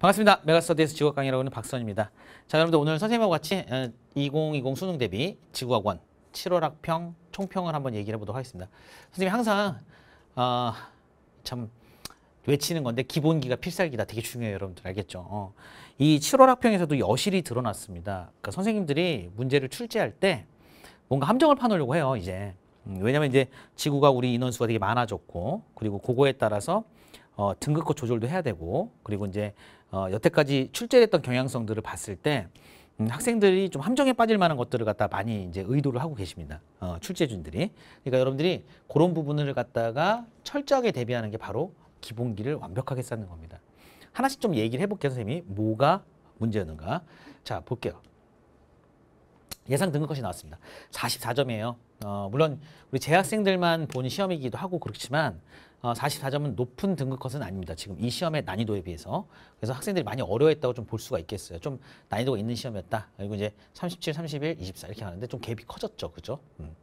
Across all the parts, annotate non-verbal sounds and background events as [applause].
반갑습니다. 메가스터디에서 지직학 강의라고 하는 박선입니다. 자, 여러분들 오늘 선생님하고 같이 2020 어, 수능 대비 지구학원 7월 학평 총평을 한번 얘기를 해보도록 하겠습니다. 선생님이 항상 어, 참 외치는 건데 기본기가 필살기다 되게 중요해요 여러분들 알겠죠 어. 이 7월 학평에서도 여실히 드러났습니다 그러니까 선생님들이 문제를 출제할 때 뭔가 함정을 파놓으려고 해요 이제 음, 왜냐면 하 이제 지구가 우리 인원수가 되게 많아졌고 그리고 그거에 따라서 어, 등급컷 조절도 해야 되고 그리고 이제 어, 여태까지 출제됐던 경향성들을 봤을 때 음, 학생들이 좀 함정에 빠질 만한 것들을 갖다 많이 이제 의도를 하고 계십니다. 어, 출제준들이. 그러니까 여러분들이 그런 부분을 갖다가 철저하게 대비하는 게 바로 기본기를 완벽하게 쌓는 겁니다. 하나씩 좀 얘기를 해볼게요, 선생님이. 뭐가 문제였는가. 자, 볼게요. 예상 등급컷이 나왔습니다. 44점이에요. 어, 물론 우리 재학생들만 본 시험이기도 하고 그렇지만 44점은 어, 높은 등급컷은 아닙니다. 지금 이 시험의 난이도에 비해서. 그래서 학생들이 많이 어려워했다고 좀 볼 수가 있겠어요. 좀 난이도가 있는 시험이었다. 그리고 이제 37, 31, 24 이렇게 하는데 좀 갭이 커졌죠. 그죠? 음.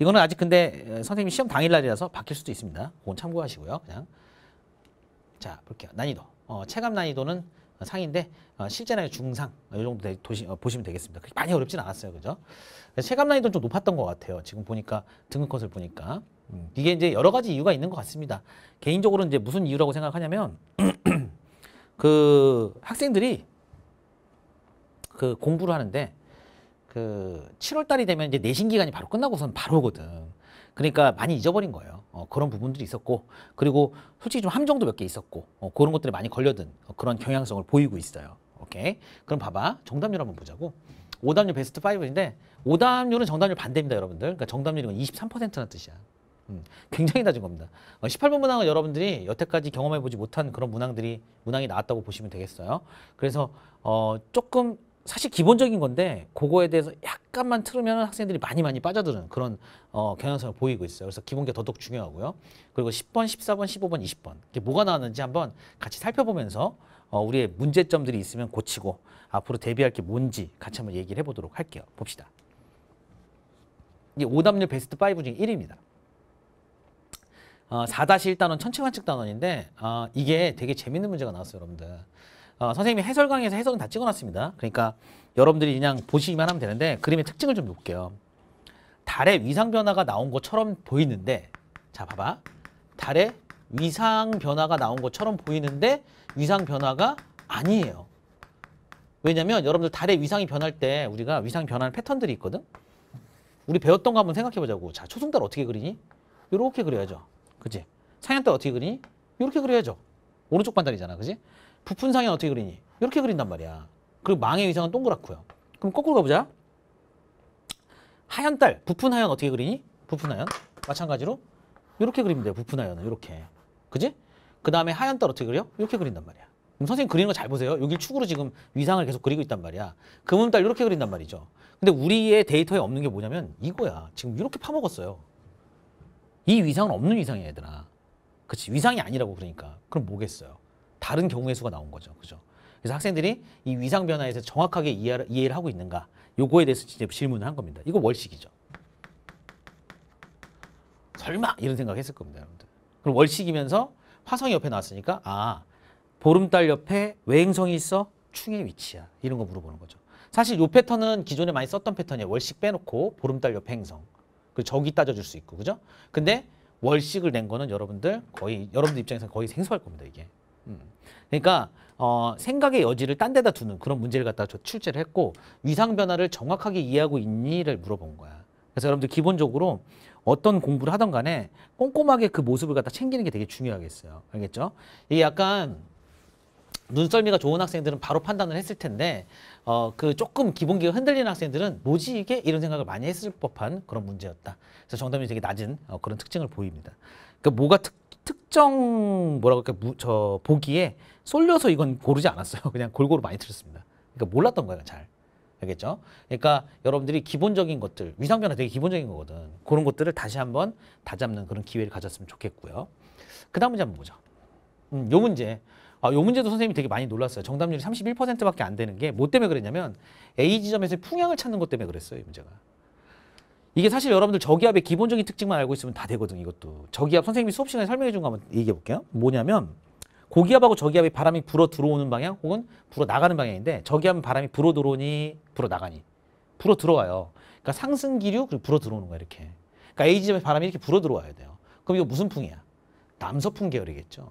이거는 아직 근데 어, 선생님이 시험 당일날이라서 바뀔 수도 있습니다. 그건 참고하시고요. 그냥. 자, 볼게요. 난이도. 어, 체감 난이도는 상인데 어, 실제는 중상 이 어, 정도 되, 도시, 어, 보시면 되겠습니다. 그렇게 많이 어렵진 않았어요, 그죠? 체감 난이도 좀 높았던 것 같아요. 지금 보니까 등급컷을 보니까 음, 이게 이제 여러 가지 이유가 있는 것 같습니다. 개인적으로는 이제 무슨 이유라고 생각하냐면 [clears throat] 그 학생들이 그 공부를 하는데 그 7월 달이 되면 이제 내신 기간이 바로 끝나고선 바로 오거든. 그러니까 많이 잊어버린 거예요. 어, 그런 부분들이 있었고 그리고 솔직히 좀 함정도 몇 개 있었고 어, 그런 것들이 많이 걸려든 그런 경향성을 보이고 있어요. 오케이. 그럼 봐봐. 정답률 한번 보자고. 오답률 베스트 5인데 오답률은 정답률 반대입니다, 여러분들. 그러니까 정답률은2 3라 뜻이야. 음, 굉장히 낮은 겁니다. 어, 18번 문항은 여러분들이 여태까지 경험해보지 못한 그런 문항들이 문항이 나왔다고 보시면 되겠어요. 그래서 어, 조금 사실 기본적인 건데 그거에 대해서 약간만 틀으면 학생들이 많이 많이 빠져드는 그런 어, 경향성을 보이고 있어요. 그래서 기본기 더더욱 중요하고요. 그리고 10번, 14번, 15번, 20번 이게 뭐가 나왔는지 한번 같이 살펴보면서 어, 우리의 문제점들이 있으면 고치고 앞으로 대비할 게 뭔지 같이 한번 얘기를 해보도록 할게요. 봅시다. 이 오답률 베스트 5 중에 1위입니다. 어, 4-1단원 천칭한측 단원인데 어, 이게 되게 재밌는 문제가 나왔어요. 여러분들. 어, 선생님이 해설 강의에서 해석은 다 찍어놨습니다. 그러니까 여러분들이 그냥 보시기만 하면 되는데 그림의 특징을 좀 볼게요. 달의 위상 변화가 나온 것처럼 보이는데 자 봐봐 달의 위상 변화가 나온 것처럼 보이는데 위상 변화가 아니에요. 왜냐면 여러분들 달의 위상이 변할 때 우리가 위상변화는 패턴들이 있거든. 우리 배웠던 거 한번 생각해 보자고. 자, 초승달 어떻게 그리니? 이렇게 그려야죠. 그지? 상향달 어떻게 그리니? 이렇게 그려야죠. 오른쪽 반달이잖아. 그지? 부푼 상이 어떻게 그리니? 이렇게 그린단 말이야. 그리고 망의 위상은 동그랗고요. 그럼 거꾸로 가보자. 하얀 딸, 부푼 하얀 어떻게 그리니? 부푼 하얀. 마찬가지로 이렇게 그리면 돼요. 부푼 하얀은 이렇게. 그지? 그 다음에 하얀 딸 어떻게 그려? 이렇게 그린단 말이야. 그럼 선생님 그리는 거 잘 보세요. 여기 축으로 지금 위상을 계속 그리고 있단 말이야. 금은딸 이렇게 그린단 말이죠. 근데 우리의 데이터에 없는 게 뭐냐면 이거야. 지금 이렇게 파먹었어요. 이 위상은 없는 위상이야 얘들아. 그치 위상이 아니라고 그러니까. 그럼 뭐겠어요? 다른 경우의 수가 나온 거죠. 그죠? 그래서 학생들이 이 위상 변화에 대해서 정확하게 이해를, 이해를 하고 있는가 요거에 대해서 진짜 질문을 한 겁니다. 이거 월식이죠. 설마 이런 생각했을 겁니다, 여러분들. 그럼 월식이면서 화성이 옆에 나왔으니까 아 보름달 옆에 외행성이 있어 충의 위치야 이런 거 물어보는 거죠. 사실 요 패턴은 기존에 많이 썼던 패턴이에요. 월식 빼놓고 보름달 옆에 행성 그 적이 따져줄 수 있고 그죠? 근데 월식을 낸 거는 여러분들 거의 여러분들 입장에서 거의 생소할 겁니다 이게. 그러니까 어, 생각의 여지를 딴 데다 두는 그런 문제를 갖다가 저 출제를 했고 위상 변화를 정확하게 이해하고 있니를 물어본 거야. 그래서 여러분들 기본적으로 어떤 공부를 하던 간에 꼼꼼하게 그 모습을 갖다 챙기는 게 되게 중요하겠어요. 알겠죠? 이게 약간 눈썰미가 좋은 학생들은 바로 판단을 했을 텐데 어, 그 조금 기본기가 흔들리는 학생들은 뭐지 이게? 이런 생각을 많이 했을 법한 그런 문제였다. 그래서 정답률이 되게 낮은 어, 그런 특징을 보입니다. 그러니까 뭐가 특, 특정 뭐라고 할까 저 보기에 쏠려서 이건 고르지 않았어요. [laughs] 그냥 골고루 많이 틀렸습니다. 그러니까 몰랐던 거예요, 잘. 알겠죠? 그러니까 여러분들이 기본적인 것들, 위상 변화 되게 기본적인 거거든. 그런 것들을 다시 한번 다잡는 그런 기회를 가졌으면 좋겠고요. 그다음 문제 한번 보죠. 음, 요 문제. 아, 요 문제도 선생님이 되게 많이 놀랐어요. 정답률이 31%밖에 안 되는 게 뭐 때문에 그랬냐면 A 지점에서 풍향을 찾는 것 때문에 그랬어요, 이 문제가. 이게 사실 여러분들 저기압의 기본적인 특징만 알고 있으면 다 되거든 이것도 저기압 선생님이 수업 시간에 설명해 준 거 한번 얘기해 볼게요 뭐냐면 고기압하고 저기압이 바람이 불어 들어오는 방향 혹은 불어 나가는 방향인데 저기압은 바람이 불어 들어오니 불어 나가니 불어 들어와요 그러니까 상승 기류 그리고 불어 들어오는 거야 이렇게 그러니까 A 지점에 바람이 이렇게 불어 들어와야 돼요 그럼 이거 무슨 풍이야 남서풍 계열이겠죠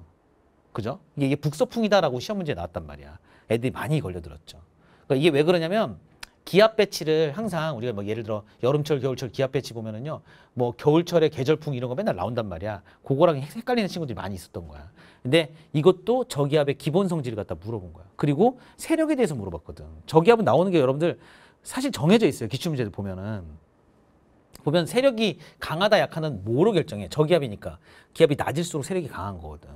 그죠 이게, 이게 북서풍이다라고 시험 문제에 나왔단 말이야 애들이 많이 걸려들었죠 그러니까 이게 왜 그러냐면 기압 배치를 항상 우리가 뭐 예를 들어 여름철 겨울철 기압 배치 보면은요 뭐 겨울철에 계절풍 이런 거 맨날 나온단 말이야 그거랑 헷갈리는 친구들이 많이 있었던 거야 근데 이것도 저기압의 기본 성질을 갖다 물어본 거야 그리고 세력에 대해서 물어봤거든 저기압은 나오는 게 여러분들 사실 정해져 있어요 기출문제들 보면은 보면 세력이 강하다 약하는 뭐로 결정해 저기압이니까 기압이 낮을수록 세력이 강한 거거든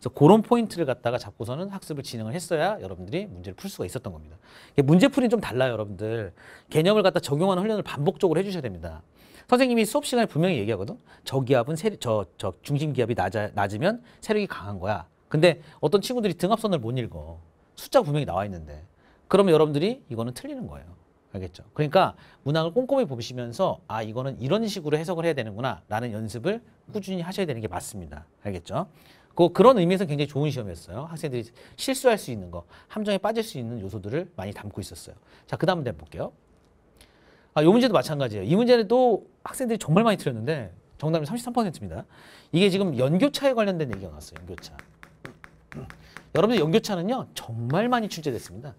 그래서 그런 포인트를 갖다가 잡고서는 학습을 진행을 했어야 여러분들이 문제를 풀 수가 있었던 겁니다. 문제 풀이는 좀 달라요, 여러분들. 개념을 갖다 적용하는 훈련을 반복적으로 해주셔야 됩니다. 선생님이 수업 시간에 분명히 얘기하거든. 저기압은 세, 저, 저 중심 기압이 낮아, 낮으면 세력이 강한 거야. 근데 어떤 친구들이 등압선을 못 읽어. 숫자 분명히 나와 있는데. 그러면 여러분들이 이거는 틀리는 거예요. 알겠죠? 그러니까 문항을 꼼꼼히 보시면서 아 이거는 이런 식으로 해석을 해야 되는구나 라는 연습을 꾸준히 하셔야 되는 게 맞습니다. 알겠죠? 그 그런 의미에서 굉장히 좋은 시험이었어요. 학생들이 실수할 수 있는 거, 함정에 빠질 수 있는 요소들을 많이 담고 있었어요. 자, 그 다음 문제 볼게요. 아, 요 문제도 마찬가지예요. 이 문제는 또 학생들이 정말 많이 틀렸는데 정답이 33%입니다. 이게 지금 연교차에 관련된 얘기가 나왔어요. 연교차. 여러분들 연교차는요. 정말 많이 출제됐습니다.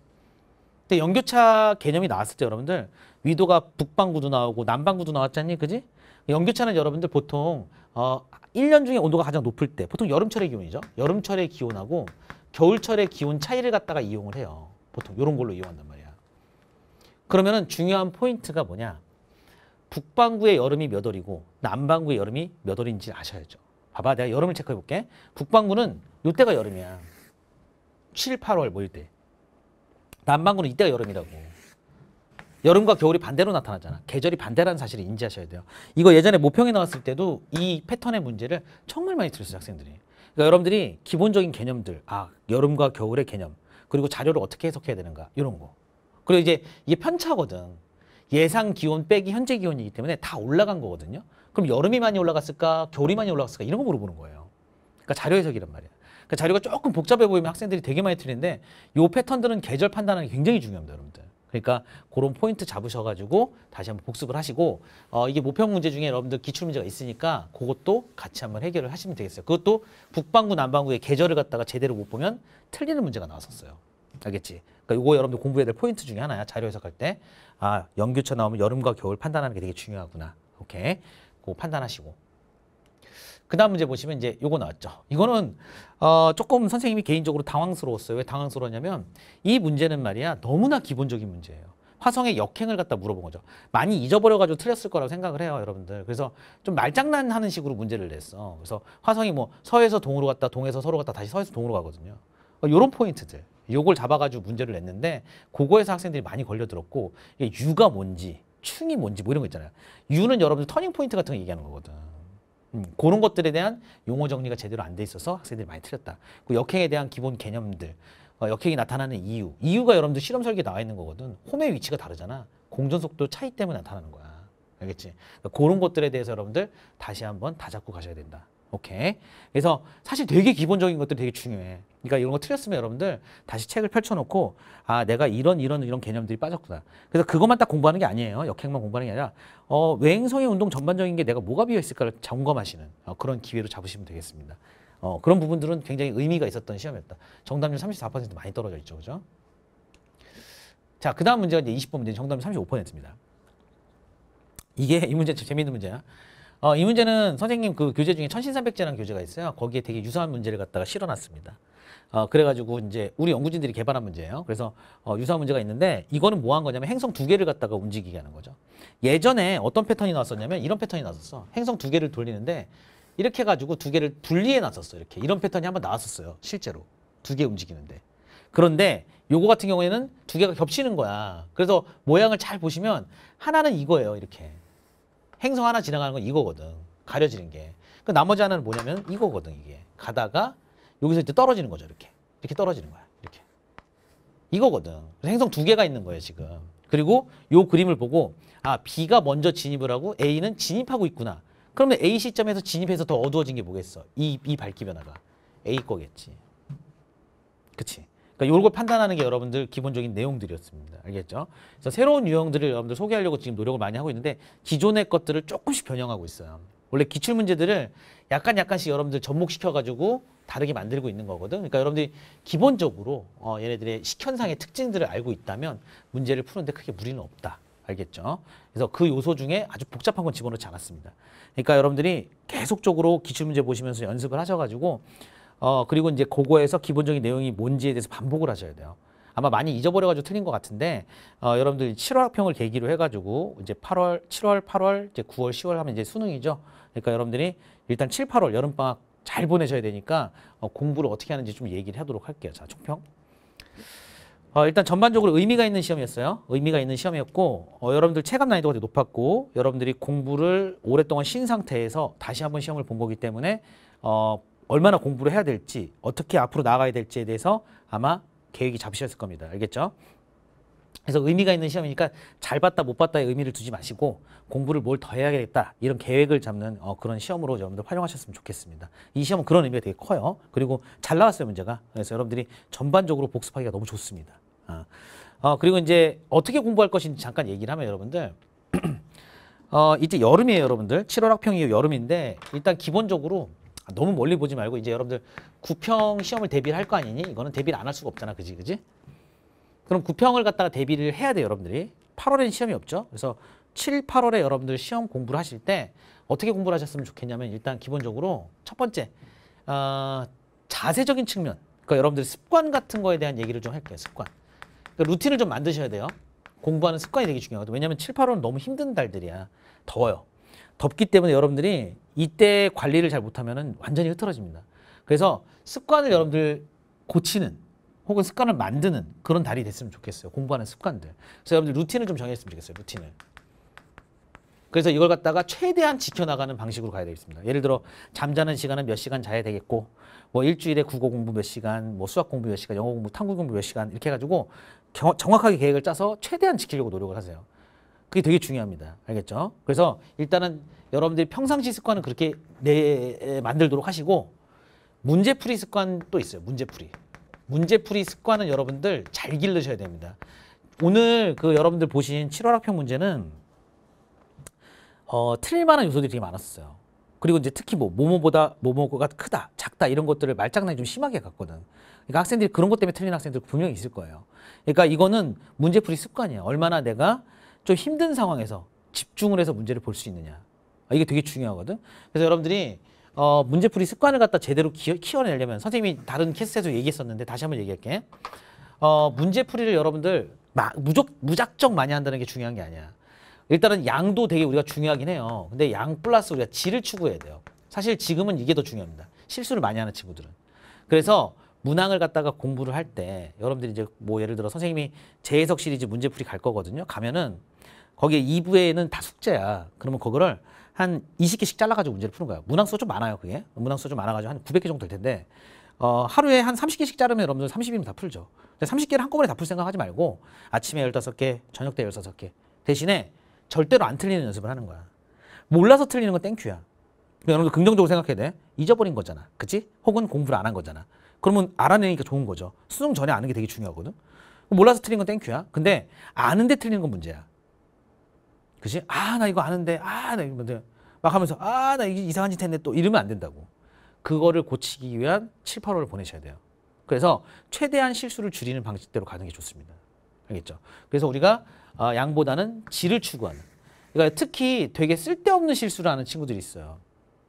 근데 연교차 개념이 나왔을 때 여러분들 위도가 북방구도 나오고 남방구도 나왔잖니 그지? 연교차는 여러분들 보통 어, 1년 중에 온도가 가장 높을 때 보통 여름철의 기온이죠. 여름철의 기온하고 겨울철의 기온 차이를 갖다가 이용을 해요. 보통 이런 걸로 이용한단 말이야. 그러면은 중요한 포인트가 뭐냐. 북반구의 여름이 몇 월이고 남반구의 여름이 몇 월인지 아셔야죠. 봐봐 내가 여름을 체크해 볼게. 북반구는 요때가 여름이야. 7, 8월 모일 뭐 때. 남반구는 이때가 여름이라고. 여름과 겨울이 반대로 나타나잖아. 계절이 반대라는 사실을 인지하셔야 돼요. 이거 예전에 모평에 나왔을 때도 이 패턴의 문제를 정말 많이 들었어요, 학생들이. 그러니까 여러분들이 기본적인 개념들, 아, 여름과 겨울의 개념, 그리고 자료를 어떻게 해석해야 되는가, 이런 거. 그리고 이제 이게 편차거든. 예상 기온 빼기 현재 기온이기 때문에 다 올라간 거거든요. 그럼 여름이 많이 올라갔을까, 겨울이 많이 올라갔을까, 이런 거 물어보는 거예요. 그러니까 자료 해석이란 말이야. 그러니까 자료가 조금 복잡해 보이면 학생들이 되게 많이 틀리는데 요 패턴들은 계절 판단하는 게 굉장히 중요합니다, 여러분들. 그러니까 그런 포인트 잡으셔가지고 다시 한번 복습을 하시고 어, 이게 모평 문제 중에 여러분들 기출 문제가 있으니까 그것도 같이 한번 해결을 하시면 되겠어요. 그것도 북반구 남반구의 계절을 갖다가 제대로 못 보면 틀리는 문제가 나왔었어요. 알겠지? 그러니까 이거 여러분들 공부해야 될 포인트 중에 하나야. 자료 해석할 때. 아, 연교차 나오면 여름과 겨울 판단하는 게 되게 중요하구나. 오케이. 그거 판단하시고. 그 다음 문제 보시면 이제 요거 나왔죠. 이거는 어 조금 선생님이 개인적으로 당황스러웠어요. 왜 당황스러웠냐면 이 문제는 말이야 너무나 기본적인 문제예요. 화성의 역행을 갖다 물어본 거죠. 많이 잊어버려가지고 틀렸을 거라고 생각을 해요, 여러분들. 그래서 좀 말장난하는 식으로 문제를 냈어. 그래서 화성이 뭐 서에서 동으로 갔다 동에서 서로 갔다 다시 서에서 동으로 가거든요. 어, 요런 포인트들. 요걸 잡아가지고 문제를 냈는데 그거에서 학생들이 많이 걸려들었고 이게 유가 뭔지 충이 뭔지 뭐 이런 거 있잖아요. 유는 여러분들 터닝 포인트 같은 거 얘기하는 거거든. 음, 그런 것들에 대한 용어 정리가 제대로 안 돼 있어서 학생들이 많이 틀렸다. 그 역행에 대한 기본 개념들, 어, 역행이 나타나는 이유. 이유가 여러분들 실험 설계에 나와 있는 거거든. 홈의 위치가 다르잖아. 공전 속도 차이 때문에 나타나는 거야. 알겠지? 그러니까 그런 것들에 대해서 여러분들 다시 한번 다 잡고 가셔야 된다. 오케이. 그래서 사실 되게 기본적인 것들 되게 중요해. 그러니까 이런 거 틀렸으면 여러분들 다시 책을 펼쳐놓고 아 내가 이런 이런 이런 개념들이 빠졌구나. 그래서 그것만 딱 공부하는 게 아니에요. 역행만 공부하는 게 아니라 어, 외행성의 운동 전반적인 게 내가 뭐가 비어있을까를 점검하시는 어, 그런 기회로 잡으시면 되겠습니다. 어, 그런 부분들은 굉장히 의미가 있었던 시험이었다. 정답률 34% 많이 떨어져 있죠. 그죠? 자, 그 다음 문제가 이제 20번 문제 정답률 35%입니다. 이게 이 문제 참 재밌는 문제야. 어, 이 문제는 선생님 그 교재 중에 천신삼백제라는 교재가 있어요. 거기에 되게 유사한 문제를 갖다가 실어놨습니다. 어, 그래가지고 이제 우리 연구진들이 개발한 문제예요. 그래서 어, 유사한 문제가 있는데 이거는 뭐 한 거냐면 행성 두 개를 갖다가 움직이게 하는 거죠. 예전에 어떤 패턴이 나왔었냐면 이런 패턴이 나왔었어. 행성 두 개를 돌리는데 이렇게 해가지고 두 개를 분리해 놨었어. 이렇게 이런 패턴이 한번 나왔었어요. 실제로 두 개 움직이는데. 그런데 요거 같은 경우에는 두 개가 겹치는 거야. 그래서 모양을 잘 보시면 하나는 이거예요. 이렇게. 행성 하나 지나가는 건 이거거든. 가려지는 게. 그 나머지 하나는 뭐냐면 이거거든, 이게. 가다가 여기서 이제 떨어지는 거죠, 이렇게. 이렇게 떨어지는 거야, 이렇게. 이거거든. 행성 두 개가 있는 거예요, 지금. 그리고 요 그림을 보고 아, B가 먼저 진입을 하고 A는 진입하고 있구나. 그러면 A 시점에서 진입해서 더 어두워진 게 뭐겠어? 이, 이 밝기 변화가. A 거겠지. 그치? 그러니까 요걸 판단하는 게 여러분들 기본적인 내용들이었습니다. 알겠죠? 그래서 새로운 유형들을 여러분들 소개하려고 지금 노력을 많이 하고 있는데 기존의 것들을 조금씩 변형하고 있어요. 원래 기출 문제들을 약간 약간씩 여러분들 접목시켜 가지고 다르게 만들고 있는 거거든. 그러니까 여러분들이 기본적으로 어, 얘네들의 식현상의 특징들을 알고 있다면 문제를 푸는데 크게 무리는 없다. 알겠죠? 그래서 그 요소 중에 아주 복잡한 건 집어넣지 않았습니다. 그러니까 여러분들이 계속적으로 기출문제 보시면서 연습을 하셔가지고 어, 그리고 이제 그거에서 기본적인 내용이 뭔지에 대해서 반복을 하셔야 돼요. 아마 많이 잊어버려가지고 틀린 것 같은데 어, 여러분들 7월 학평을 계기로 해가지고 이제 8월, 7월, 8월, 이제 9월, 10월 하면 이제 수능이죠. 그러니까 여러분들이 일단 7, 8월 여름 방학 잘 보내셔야 되니까 어, 공부를 어떻게 하는지 좀 얘기를 하도록 할게요. 자, 총평. 어, 일단 전반적으로 의미가 있는 시험이었어요. 의미가 있는 시험이었고 어, 여러분들 체감 난이도가 되게 높았고 여러분들이 공부를 오랫동안 쉰 상태에서 다시 한번 시험을 본 거기 때문에 어, 얼마나 공부를 해야 될지 어떻게 앞으로 나아가야 될지에 대해서 아마 계획이 잡히셨을 겁니다. 알겠죠? 그래서 의미가 있는 시험이니까 잘 봤다 못 봤다의 의미를 두지 마시고 공부를 뭘 더 해야겠다 이런 계획을 잡는 어, 그런 시험으로 여러분들 활용하셨으면 좋겠습니다. 이 시험은 그런 의미가 되게 커요. 그리고 잘 나왔어요 문제가. 그래서 여러분들이 전반적으로 복습하기가 너무 좋습니다. 어, 어 그리고 이제 어떻게 공부할 것인지 잠깐 얘기를 하면 여러분들 [clears throat] 어, 이제 여름이에요 여러분들. 7월 학평이 후 여름인데 일단 기본적으로 너무 멀리 보지 말고 이제 여러분들 구평 시험을 대비를 할 거 아니니? 이거는 대비를 안 할 수가 없잖아. 그지? 그지? 그럼 구평을 갖다가 대비를 해야 돼요. 여러분들이. 8월엔 시험이 없죠. 그래서 7, 8월에 여러분들 시험 공부를 하실 때 어떻게 공부를 하셨으면 좋겠냐면 일단 기본적으로 첫 번째 어, 자세적인 측면 그러니까 여러분들 습관 같은 거에 대한 얘기를 좀 할게요. 습관. 그러니까 루틴을 좀 만드셔야 돼요. 공부하는 습관이 되게 중요하거든요. 왜냐하면 7, 8월은 너무 힘든 달들이야. 더워요. 덥기 때문에 여러분들이 이때 관리를 잘 못하면 완전히 흐트러집니다. 그래서 습관을 여러분들 고치는 혹은 습관을 만드는 그런 달이 됐으면 좋겠어요. 공부하는 습관들. 그래서 여러분들 루틴을 좀 정했으면 좋겠어요. 루틴을. 그래서 이걸 갖다가 최대한 지켜나가는 방식으로 가야 되겠습니다. 예를 들어 잠자는 시간은 몇 시간 자야 되겠고 뭐 일주일에 국어 공부 몇 시간, 뭐 수학 공부 몇 시간, 영어 공부, 탐구 공부 몇 시간 이렇게 해가지고 정확하게 계획을 짜서 최대한 지키려고 노력을 하세요. 그게 되게 중요합니다. 알겠죠? 그래서 일단은 여러분들이 평상시 습관은 그렇게 내, 만들도록 하시고 문제풀이 습관 도 있어요. 문제풀이. 문제풀이 습관은 여러분들 잘 길르셔야 됩니다. 오늘 그 여러분들 보신 7월 학평 문제는 어, 틀릴만한 요소들이 되게 많았어요. 그리고 이제 특히 뭐 모모보다 모모가 크다, 작다 이런 것들을 말장난이 좀 심하게 갔거든. 그러니까 학생들이 그런 것 때문에 틀린 학생들 분명히 있을 거예요. 그러니까 이거는 문제풀이 습관이에요. 얼마나 내가 좀 힘든 상황에서 집중을 해서 문제를 볼 수 있느냐. 아, 이게 되게 중요하거든. 그래서 여러분들이 어, 문제풀이 습관을 갖다 제대로 키워내려면 선생님이 다른 캐스트에서 얘기했었는데 다시 한번 얘기할게. 어, 문제풀이를 여러분들 마, 무적, 무작정 많이 한다는 게 중요한 게 아니야. 일단은 양도 되게 우리가 중요하긴 해요. 근데 양 플러스 우리가 질을 추구해야 돼요. 사실 지금은 이게 더 중요합니다. 실수를 많이 하는 친구들은. 그래서 문항을 갖다가 공부를 할 때 여러분들이 이제 뭐 예를 들어 선생님이 재해석 시리즈 문제풀이 갈 거거든요. 가면은 거기에 2부에는 다 숙제야. 그러면 그거를 한 20개씩 잘라가지고 문제를 푸는 거야. 문항수가 좀 많아요, 그게. 문항수가 좀 많아가지고 한 900개 정도 될 텐데 어, 하루에 한 30개씩 자르면 여러분들 30이면 다 풀죠. 근데 30개를 한꺼번에 다 풀 생각하지 말고 아침에 15개, 저녁 때 16개. 대신에 절대로 안 틀리는 연습을 하는 거야. 몰라서 틀리는 건 땡큐야. 그러니까 여러분들 긍정적으로 생각해야 돼. 잊어버린 거잖아. 그치? 혹은 공부를 안 한 거잖아. 그러면 알아내니까 좋은 거죠. 수능 전에 아는 게 되게 중요하거든. 몰라서 틀린 건 땡큐야. 근데 아는데 틀리는 건 문제야. 그치? 아, 나 이거 아는데, 아, 나 이거 뭔데. 막 하면서, 아, 나 이상한 짓 했네. 또 이러면 안 된다고. 그거를 고치기 위한 7, 8월을 보내셔야 돼요. 그래서 최대한 실수를 줄이는 방식대로 가는 게 좋습니다. 알겠죠? 그래서 우리가 아, 양보다는 질을 추구하는. 그러니까 특히 되게 쓸데없는 실수를 하는 친구들이 있어요.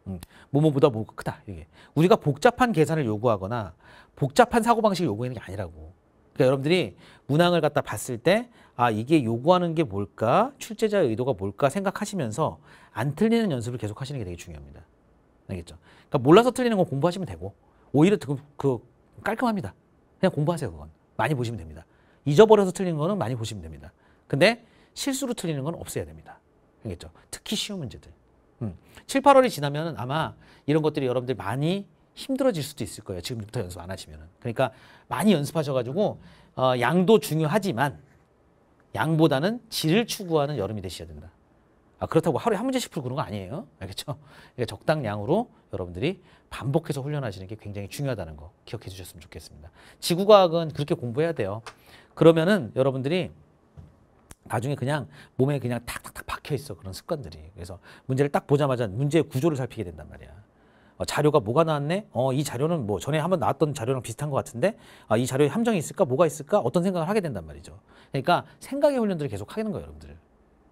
음. 뭐뭐보다 뭐가 크다. 이게. 우리가 복잡한 계산을 요구하거나 복잡한 사고방식을 요구하는 게 아니라고. 그러니까 여러분들이 문항을 갖다 봤을 때 아, 이게 요구하는 게 뭘까? 출제자의 의도가 뭘까? 생각하시면서 안 틀리는 연습을 계속 하시는 게 되게 중요합니다. 알겠죠? 그러니까 몰라서 틀리는 건 공부하시면 되고 오히려 그, 그 깔끔합니다. 그냥 공부하세요, 그건. 많이 보시면 됩니다. 잊어버려서 틀리는 거는 많이 보시면 됩니다. 근데 실수로 틀리는 건 없어야 됩니다. 알겠죠? 특히 쉬운 문제들. 7, 음. 8월이 지나면 아마 이런 것들이 여러분들 많이 힘들어질 수도 있을 거예요. 지금부터 연습 안하시면 그러니까 많이 연습하셔가지고 어, 양도 중요하지만 양보다는 질을 추구하는 여름이 되셔야 된다. 아, 그렇다고 하루에 한 문제씩 풀고 그런 거 아니에요. 알겠죠? 그러니까 적당량으로 여러분들이 반복해서 훈련하시는 게 굉장히 중요하다는 거 기억해 주셨으면 좋겠습니다. 지구과학은 그렇게 공부해야 돼요. 그러면은 여러분들이 나중에 그냥 몸에 그냥 탁탁탁 박혀 있어 그런 습관들이. 그래서 문제를 딱 보자마자 문제의 구조를 살피게 된단 말이야. 어, 자료가 뭐가 나왔네? 어, 이 자료는 뭐 전에 한번 나왔던 자료랑 비슷한 것 같은데 아, 이 자료에 함정이 있을까? 뭐가 있을까? 어떤 생각을 하게 된단 말이죠. 그러니까 생각의 훈련들을 계속 하게 되는 거예요, 여러분들.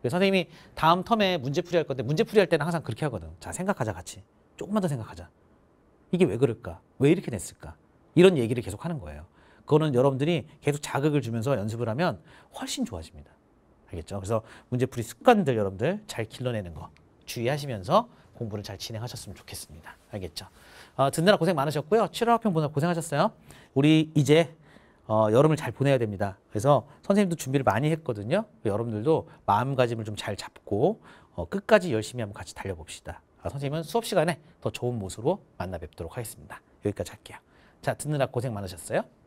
그래서 선생님이 다음 텀에 문제풀이 할 건데 문제풀이 할 때는 항상 그렇게 하거든. 자, 생각하자 같이. 조금만 더 생각하자. 이게 왜 그럴까? 왜 이렇게 됐을까? 이런 얘기를 계속 하는 거예요. 그거는 여러분들이 계속 자극을 주면서 연습을 하면 훨씬 좋아집니다. 알겠죠? 그래서 문제풀이 습관들 여러분들 잘 길러내는 거 주의하시면서 공부를 잘 진행하셨으면 좋겠습니다. 알겠죠? 어, 듣느라 고생 많으셨고요. 7월 학평 보느 고생하셨어요. 우리 이제 어, 여름을 잘 보내야 됩니다. 그래서 선생님도 준비를 많이 했거든요. 여러분들도 마음가짐을 좀 잘 잡고 어, 끝까지 열심히 한번 같이 달려봅시다. 아, 선생님은 수업 시간에 더 좋은 모습으로 만나 뵙도록 하겠습니다. 여기까지 할게요. 자, 듣느라 고생 많으셨어요.